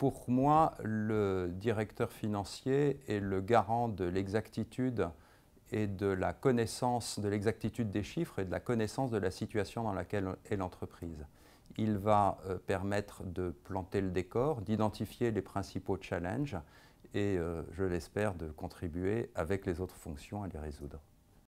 pour moi, le directeur financier est le garant de l'exactitude et de la connaissance de l'exactitude des chiffres et de la connaissance de la situation dans laquelle est l'entreprise. Il va euh, permettre de planter le décor, d'identifier les principaux challenges et, euh, je l'espère, de contribuer avec les autres fonctions à les résoudre.